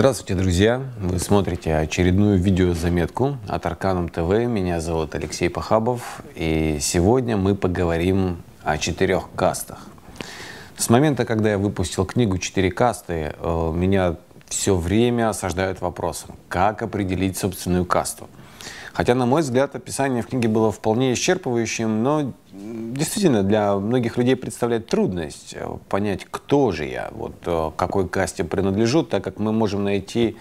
Здравствуйте, друзья! Вы смотрите очередную видеозаметку от Арканом ТВ. Меня зовут Алексей Пахабов. И сегодня мы поговорим о четырех кастах. С момента, когда я выпустил книгу «Четыре касты», э, меня все время осаждают вопросом, как определить собственную касту – Хотя, на мой взгляд, описание в книге было вполне исчерпывающим, но действительно для многих людей представляет трудность э, понять, кто же я, вот э, какой касте принадлежу, так как мы можем найти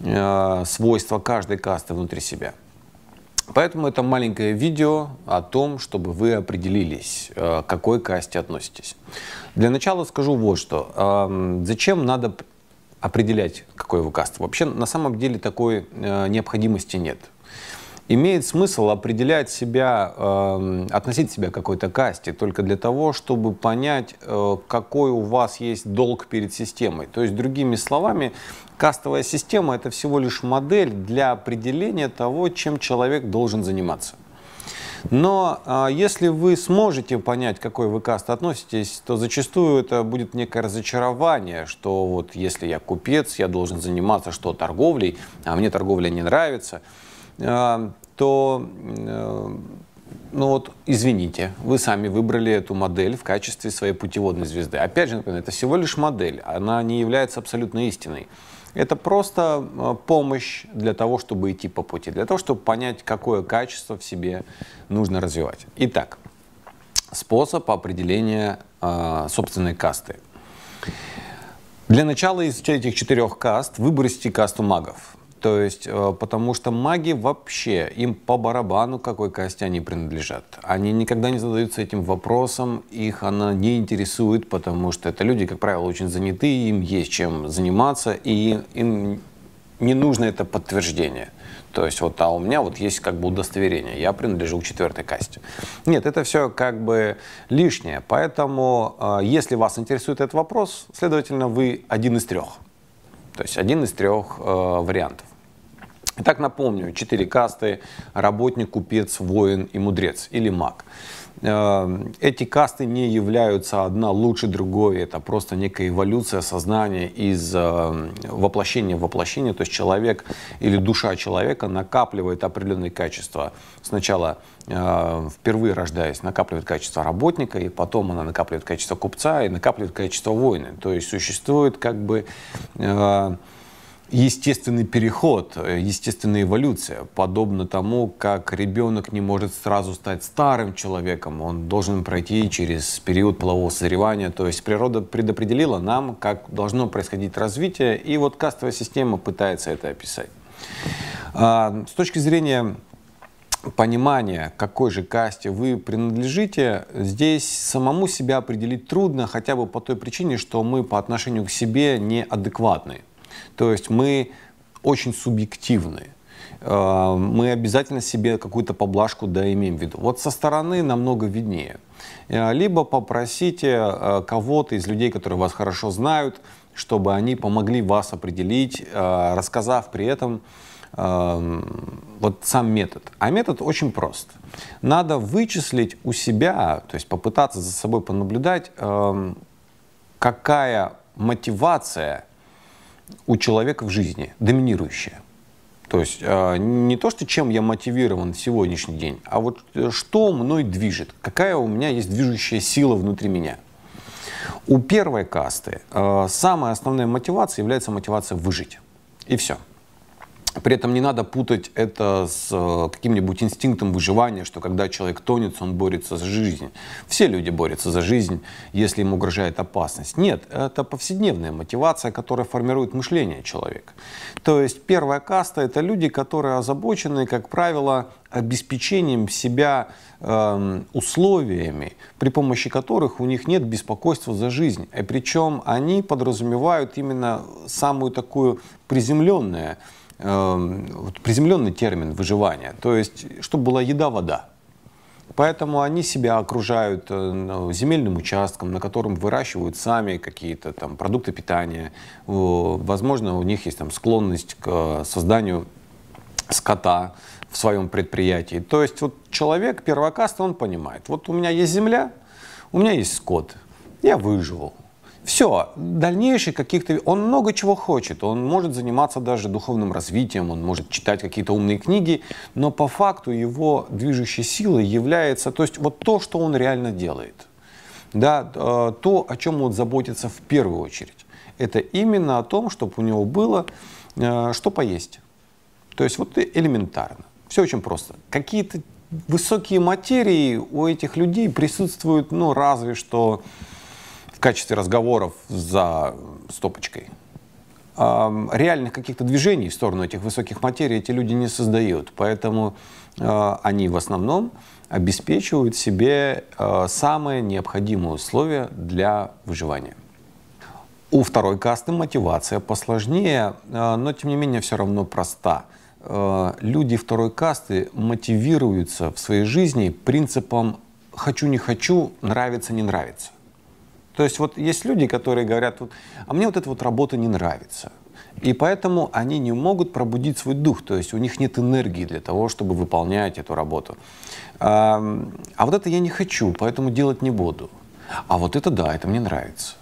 э, свойства каждой касты внутри себя. Поэтому это маленькое видео о том, чтобы вы определились, э, к какой касте относитесь. Для начала скажу вот что. Эм, зачем надо определять, какой вы каст? Вообще, на самом деле, такой необходимости нет имеет смысл определять себя, э, относить себя к какой-то касте только для того, чтобы понять, э, какой у вас есть долг перед системой. То есть, другими словами, кастовая система — это всего лишь модель для определения того, чем человек должен заниматься. Но э, если вы сможете понять, какой вы каст относитесь, то зачастую это будет некое разочарование, что вот если я купец, я должен заниматься что торговлей, а мне торговля не нравится. Эм, то э, ну вот, извините, вы сами выбрали эту модель в качестве своей путеводной звезды. Опять же, например, это всего лишь модель, она не является абсолютно истиной. Это просто э, помощь для того, чтобы идти по пути, для того, чтобы понять, какое качество в себе нужно развивать. Итак, способ определения э, собственной касты. Для начала из этих четырех каст выбросите касту магов. То есть, э, потому что маги вообще, им по барабану, какой касте они принадлежат. Они никогда не задаются этим вопросом, их она не интересует, потому что это люди, как правило, очень заняты, им есть чем заниматься, и им не нужно это подтверждение. То есть вот, а у меня вот есть как бы удостоверение, я принадлежу к четвертой касте. Нет, это все как бы лишнее. Поэтому, э, если вас интересует этот вопрос, следовательно, вы один из трех. То есть один из трех э, вариантов. Итак, напомню, четыре касты – работник, купец, воин и мудрец, или маг. Э, эти касты не являются одна лучше другой, это просто некая эволюция сознания из э, воплощения в воплощение, то есть человек или душа человека накапливает определенные качества. Сначала э, впервые рождаясь, накапливает качество работника, и потом она накапливает качество купца и накапливает качество воина. То есть существует как бы естественный переход, э, естественная эволюция, подобно тому, как ребенок не может сразу стать старым человеком, он должен пройти через период полового созревания, то есть природа предопределила нам, как должно происходить развитие, и вот кастовая система пытается это описать. А, с точки зрения понимание, какой же касте вы принадлежите, здесь самому себя определить трудно, хотя бы по той причине, что мы по отношению к себе неадекватны. То есть мы очень субъективны. Э, мы обязательно себе какую-то поблажку да, имеем в виду. Вот со стороны намного виднее. Э, либо попросите э, кого-то из людей, которые вас хорошо знают, чтобы они помогли вас определить, рассказав при этом вот сам метод. А метод очень прост. Надо вычислить у себя, то есть попытаться за собой понаблюдать, эм, какая мотивация – у человека в жизни доминирующее? То есть а, не то, что чем я мотивирован в сегодняшний день, а вот э, что мной движет, какая у меня есть движущая сила внутри меня. У первой касты э, самая основная мотивация является мотивация выжить. И все. При этом не надо путать это с э, каким-нибудь инстинктом выживания, что когда человек тонет, он борется за жизнь. Все люди борются за жизнь, если им угрожает опасность. Нет, это повседневная мотивация, которая формирует мышление человека. То есть первая каста — это люди, которые озабочены, как правило, обеспечением себя э, условиями, при помощи которых у них нет беспокойства за жизнь. И причем они подразумевают именно самую такую приземленную Эм, вот, приземленный термин выживания. То есть, чтобы была еда, вода. Поэтому они себя окружают э, ну, земельным участком, на котором выращивают сами какие-то там продукты питания. Возможно, у них есть там склонность к э, созданию скота в своем предприятии. То есть вот человек первокаст, он понимает, вот у меня есть земля, у меня есть скот, я выживу. Все, дальнейший каких-то... Он много чего хочет, он может заниматься даже духовным развитием, он может читать какие-то умные книги, но по факту его движущей силой является, то есть вот то, что он реально делает, да, э, то, о чем он заботится в первую очередь, это именно о том, чтобы у него было э, что поесть. То есть вот элементарно. Все очень просто. Какие-то высокие материи у этих людей присутствуют, ну, разве что качестве разговоров за стопочкой. А реальных каких-то движений в сторону этих высоких материй эти люди не создают, поэтому э, они в основном обеспечивают себе э, самые необходимые условия для выживания. У второй касты мотивация посложнее, э, но тем не менее все равно проста. Люди второй касты мотивируются в своей жизни принципом «хочу-не хочу», «нравится-не нравится». То есть вот есть люди, которые говорят, вот, а мне вот эта вот работа не нравится. И поэтому они не могут пробудить свой дух, то есть у них нет энергии для того, чтобы выполнять эту работу. А, а вот это я не хочу, поэтому делать не буду. А вот это да, это мне нравится.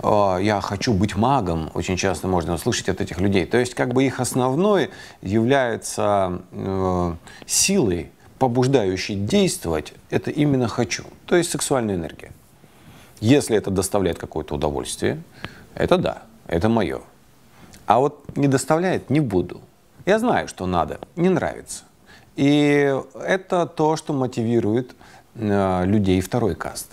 А, я хочу быть магом, очень часто можно услышать от этих людей. То есть как бы их основной является э, силой, побуждающей действовать, это именно хочу, то есть сексуальная энергия. Если это доставляет какое-то удовольствие, это да, это мое. А вот не доставляет, не буду. Я знаю, что надо, не нравится. И это то, что мотивирует э, людей второй касты.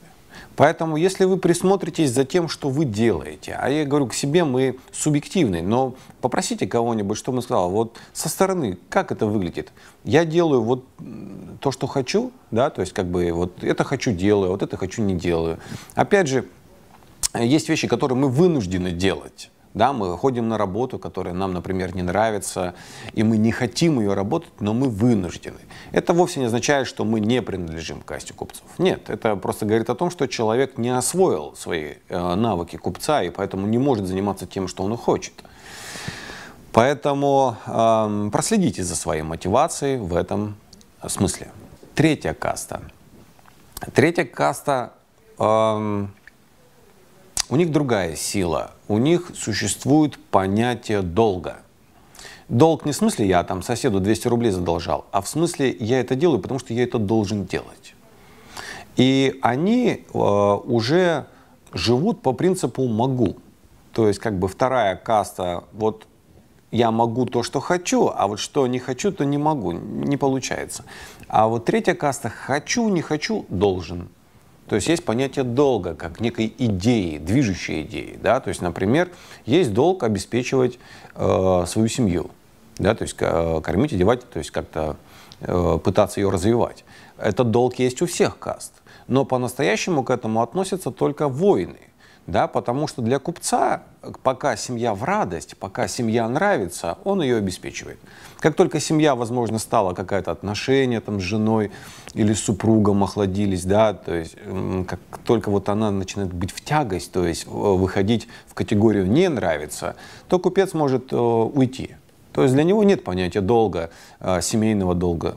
Поэтому, если вы присмотритесь за тем, что вы делаете, а я говорю, к себе мы субъективны, но попросите кого-нибудь, что мы сказал, вот со стороны, как это выглядит? Я делаю вот то, что хочу, да, то есть как бы вот это хочу делаю, вот это хочу не делаю. Опять же, есть вещи, которые мы вынуждены делать. Да, мы ходим на работу, которая нам, например, не нравится, и мы не хотим ее работать, но мы вынуждены. Это вовсе не означает, что мы не принадлежим к касте купцов. Нет, это просто говорит о том, что человек не освоил свои э, навыки купца и поэтому не может заниматься тем, что он хочет. Поэтому э, проследите за своей мотивацией в этом смысле. Третья каста. Третья каста э, у них другая сила. У них существует понятие долга. Долг не в смысле я там соседу 200 рублей задолжал, а в смысле я это делаю, потому что я это должен делать. И они э, уже живут по принципу «могу». То есть как бы вторая каста, вот я могу то, что хочу, а вот что не хочу, то не могу, не получается. А вот третья каста «хочу, не хочу, должен». То есть есть понятие долга как некой идеи, движущей идеи. Да? То есть, например, есть долг обеспечивать э, свою семью, да? то есть э, кормить, одевать, то есть как-то э, пытаться ее развивать. Этот долг есть у всех каст. Но по-настоящему к этому относятся только воины да, потому что для купца, пока семья в радость, пока семья нравится, он ее обеспечивает. Как только семья, возможно, стала какое-то отношение там, с женой или с супругом охладились, да, то есть как только вот она начинает быть в тягость, то есть э, выходить в категорию «не нравится», то купец может э, уйти. То есть для него нет понятия долга, э, семейного долга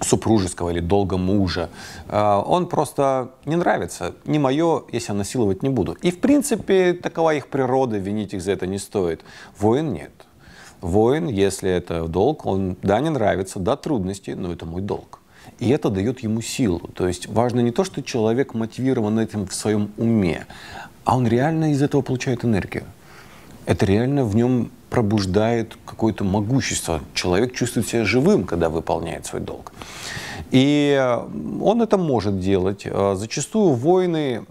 супружеского или долга мужа. А, он просто не нравится. Не мое, если я насиловать не буду. И, в принципе, такова их природа, винить их за это не стоит. Воин нет. Воин, если это долг, он, да, не нравится, да, трудности, но это мой долг. И это дает ему силу. То есть важно не то, что человек мотивирован этим в своем уме, а он реально из этого получает энергию это реально в нем пробуждает какое-то могущество. Человек чувствует себя живым, когда выполняет свой долг. И э, он это может делать. Э, зачастую воины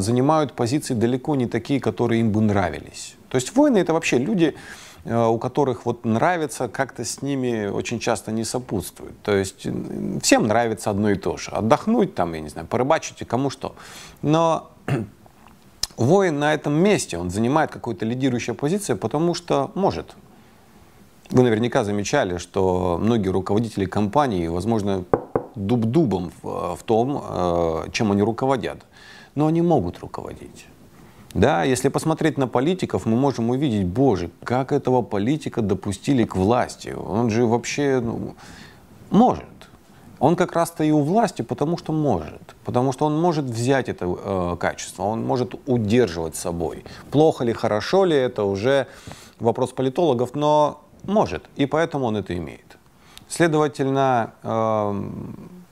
занимают позиции далеко не такие, которые им бы нравились. То есть воины — это вообще люди, э, у которых вот нравится, как-то с ними очень часто не сопутствует. То есть всем нравится одно и то же. Отдохнуть там, я не знаю, порыбачить и кому что. Но Воин на этом месте, он занимает какую-то лидирующую позицию, потому что может. Вы наверняка замечали, что многие руководители компаний, возможно, дуб-дубом в, в том, э, чем они руководят. Но они могут руководить. Да, если посмотреть на политиков, мы можем увидеть, боже, как этого политика допустили к власти. Он же вообще ну, может. Он как раз-то и у власти, потому что может. Потому что он может взять это э, качество, он может удерживать собой. Плохо ли, хорошо ли, это уже вопрос политологов, но может. И поэтому он это имеет. Следовательно, э,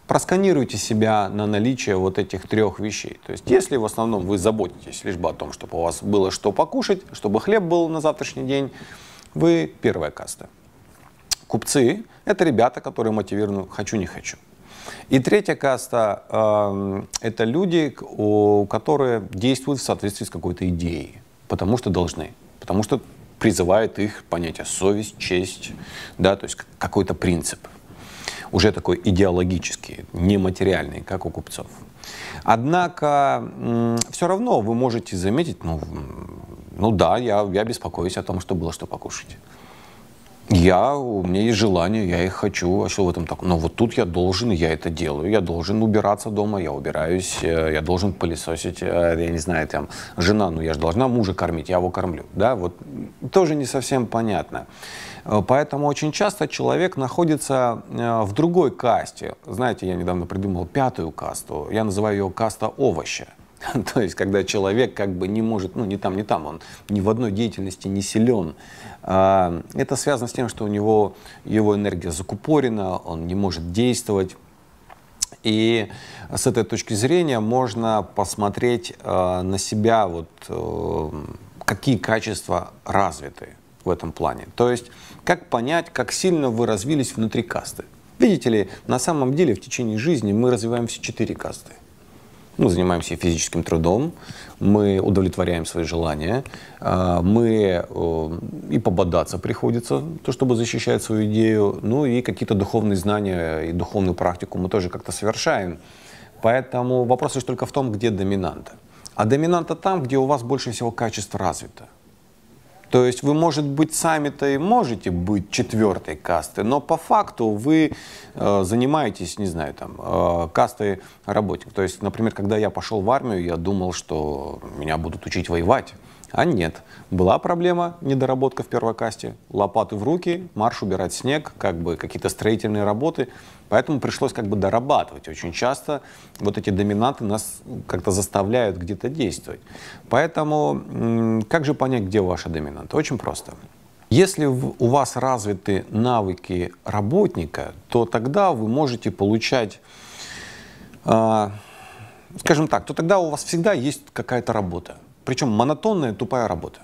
просканируйте себя на наличие вот этих трех вещей. То есть если в основном вы заботитесь лишь бы о том, чтобы у вас было что покушать, чтобы хлеб был на завтрашний день, вы первая каста. Купцы – это ребята, которые мотивированы «хочу, не хочу». И третья каста э, – это люди, у, которые действуют в соответствии с какой-то идеей, потому что должны, потому что призывает их понятие а совесть, честь, да, то есть какой-то принцип. Уже такой идеологический, нематериальный, как у купцов. Однако все равно вы можете заметить, ну, ну да, я, я беспокоюсь о том, что было что покушать я, у меня есть желание, я их хочу, а что в этом так? Но вот тут я должен, я это делаю, я должен убираться дома, я убираюсь, э, я должен пылесосить, э, я не знаю, там, жена, ну я же должна мужа кормить, я его кормлю, да, вот тоже не совсем понятно. Э, поэтому очень часто человек находится в другой касте. Знаете, я недавно придумал пятую касту, я называю ее каста овоща. То есть, когда человек как бы не может, ну, не там, не там, он ни в одной деятельности не силен. А, это связано с тем, что у него его энергия закупорена, он не может действовать. И с этой точки зрения можно посмотреть а, на себя, вот, э, какие качества развиты в этом плане. То есть, как понять, как сильно вы развились внутри касты. Видите ли, на самом деле в течение жизни мы развиваем все четыре касты мы ну, занимаемся физическим трудом, мы удовлетворяем свои желания, а, мы и пободаться приходится, то, чтобы защищать свою идею, ну и какие-то духовные знания и духовную практику мы тоже как-то совершаем. Поэтому вопрос лишь только в том, где доминанта. А доминанта там, где у вас больше всего качество развито. То есть вы, может быть, сами-то и можете быть четвертой касты, но по факту вы э, занимаетесь, не знаю, там, э, кастой работник. То есть, например, когда я пошел в армию, я думал, что меня будут учить воевать. А нет. Была проблема, недоработка в первокасте, лопаты в руки, марш убирать снег, как бы какие-то строительные работы. Поэтому пришлось как бы дорабатывать. Очень часто вот эти доминанты нас как-то заставляют где-то действовать. Поэтому как же понять, где ваша доминанта? Очень просто. Если у вас развиты навыки работника, то тогда вы можете получать а, скажем так, то тогда у вас всегда есть какая-то работа причем монотонная, тупая работа.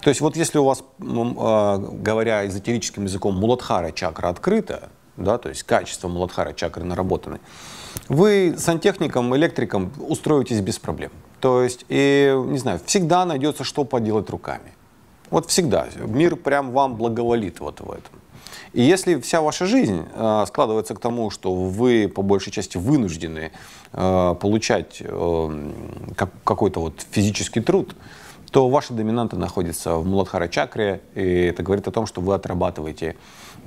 То есть вот если у вас, ну, а, говоря эзотерическим языком, муладхара чакра открыта, да, то есть качество муладхара чакры наработаны, вы сантехником, электриком устроитесь без проблем. То есть, и, не знаю, всегда найдется, что поделать руками. Вот всегда. Мир прям вам благоволит вот в этом. И если вся ваша жизнь э, складывается к тому, что вы по большей части вынуждены э, получать эм, как, какой-то вот физический труд, то ваша доминанта находится в Муладхара чакре, и это говорит о том, что вы отрабатываете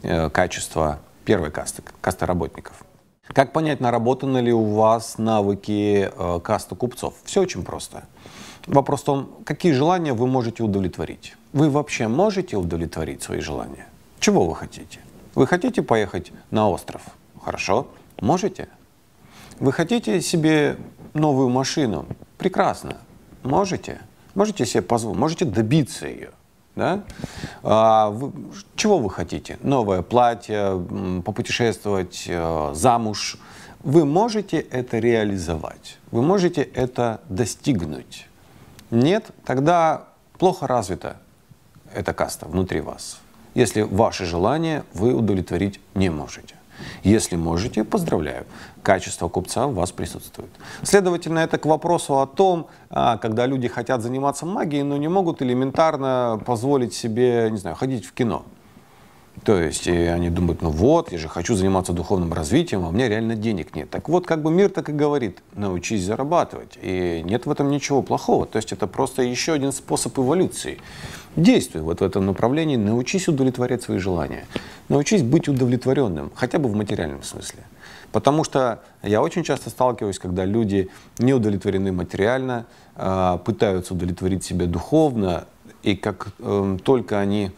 э, качество первой касты, каста работников. Как понять, наработаны ли у вас навыки э, касты купцов? Все очень просто. Вопрос в том, какие желания вы можете удовлетворить. Вы вообще можете удовлетворить свои желания? Чего вы хотите? Вы хотите поехать на остров? Хорошо, можете. Вы хотите себе новую машину? прекрасно, можете, можете себе позволить, можете добиться ее. Да? А, вы, чего вы хотите? Новое платье, попутешествовать, э, замуж. Вы можете это реализовать, вы можете это достигнуть. Нет, тогда плохо развита эта каста внутри вас, если ваши желания вы удовлетворить не можете. Если можете, поздравляю, качество купца в вас присутствует. Следовательно, это к вопросу о том, а, когда люди хотят заниматься магией, но не могут элементарно позволить себе, не знаю, ходить в кино. То есть они думают, ну вот, я же хочу заниматься духовным развитием, а у меня реально денег нет. Так вот, как бы мир так и говорит, научись зарабатывать. И нет в этом ничего плохого. То есть это просто еще один способ эволюции. Действуй вот в этом направлении, научись удовлетворять свои желания, научись быть удовлетворенным, хотя бы в материальном смысле. Потому что я очень часто сталкиваюсь, когда люди не удовлетворены материально, а, пытаются удовлетворить себя духовно, и как эм, только они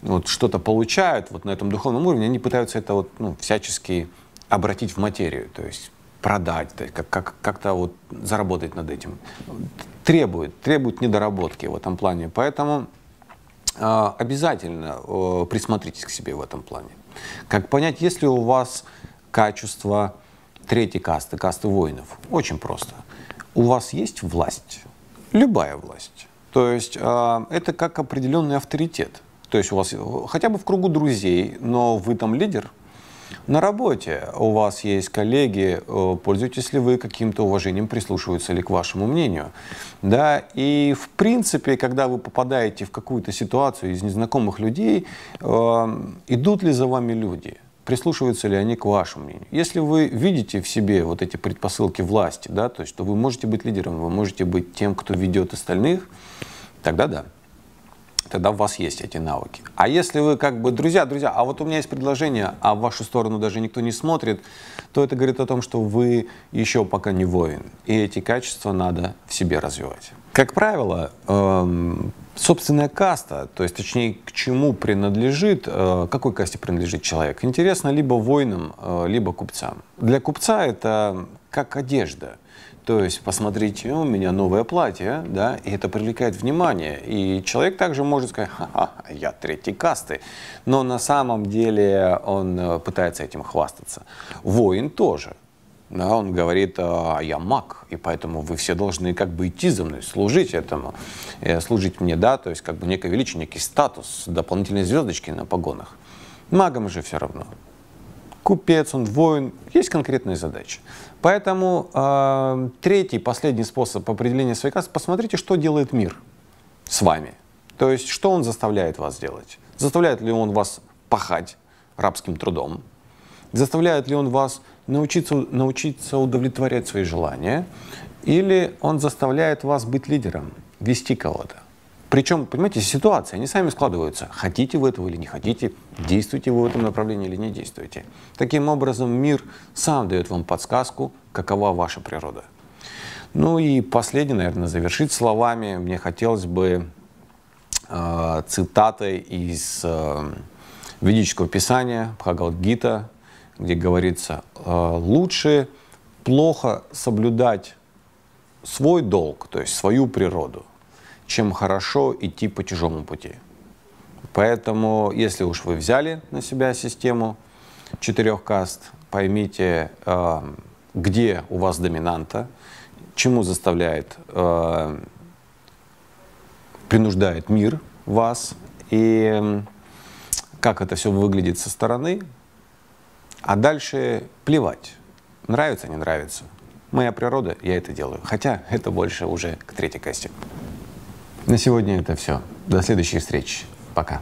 вот что-то получают вот на этом духовном уровне, они пытаются это вот, ну, всячески обратить в материю, то есть продать, то есть как, как, как-то вот заработать над этим. Требует, требует недоработки в этом плане. Поэтому а, обязательно присмотритесь к себе в этом плане. Как понять, есть ли у вас качество третьей касты, касты воинов? Очень просто. У вас есть власть, любая власть. То есть а, это как определенный авторитет. То есть у вас э, хотя бы в кругу друзей, но вы там лидер – на работе у вас есть коллеги, э, пользуетесь ли вы каким-то уважением, прислушиваются ли к вашему мнению. Да? И в принципе, когда вы попадаете в какую-то ситуацию из незнакомых людей, э, идут ли за вами люди – прислушиваются ли они к вашему мнению. Если вы видите в себе вот эти предпосылки власти, да, то есть, то вы можете быть лидером, вы можете быть тем, кто ведет остальных, тогда да тогда у вас есть эти навыки. А если вы как бы, друзья, друзья, а вот у меня есть предложение, а в вашу сторону даже никто не смотрит, то это говорит о том, что вы еще пока не воин. И эти качества надо в себе развивать. Как правило, эм, собственная каста, то есть точнее к чему принадлежит, э, какой касте принадлежит человек, интересно либо воинам, э, либо купцам. Для купца это как одежда. То есть, посмотрите, «Э, у меня новое платье, да, и это привлекает внимание. И человек также может сказать, ха-ха, я третий касты. Но на самом деле он э, пытается этим хвастаться. Воин тоже. Да, он говорит, а, я маг, и поэтому вы все должны как бы идти за мной, служить этому, э, служить мне, да, то есть как бы некое величие, некий статус, дополнительные звездочки на погонах. Магам же все равно. Купец, он воин, есть конкретные задачи. Поэтому э, третий, последний способ определения своей кассы, посмотрите, что делает мир с вами. То есть, что он заставляет вас делать? Заставляет ли он вас пахать рабским трудом? Заставляет ли он вас научиться, научиться удовлетворять свои желания? Или он заставляет вас быть лидером, вести кого-то? Причем, понимаете, ситуации, они сами складываются. Хотите вы этого или не хотите, действуйте вы в этом направлении или не действуйте. Таким образом, мир сам дает вам подсказку, какова ваша природа. Ну и последнее, наверное, завершить словами. Мне хотелось бы э, а, цитаты из э, ведического писания Бхагавадгита, где говорится, э, лучше плохо соблюдать свой долг, то есть свою природу – чем хорошо идти по тяжелому пути. Поэтому, если уж вы взяли на себя систему четырех каст, поймите, эм, где у вас доминанта, чему заставляет, эм, принуждает мир вас, и эм, как это все выглядит со стороны, а дальше плевать, нравится, не нравится. Моя природа, я это делаю. Хотя это больше уже к третьей касте. На сегодня это все. До следующей встречи. Пока.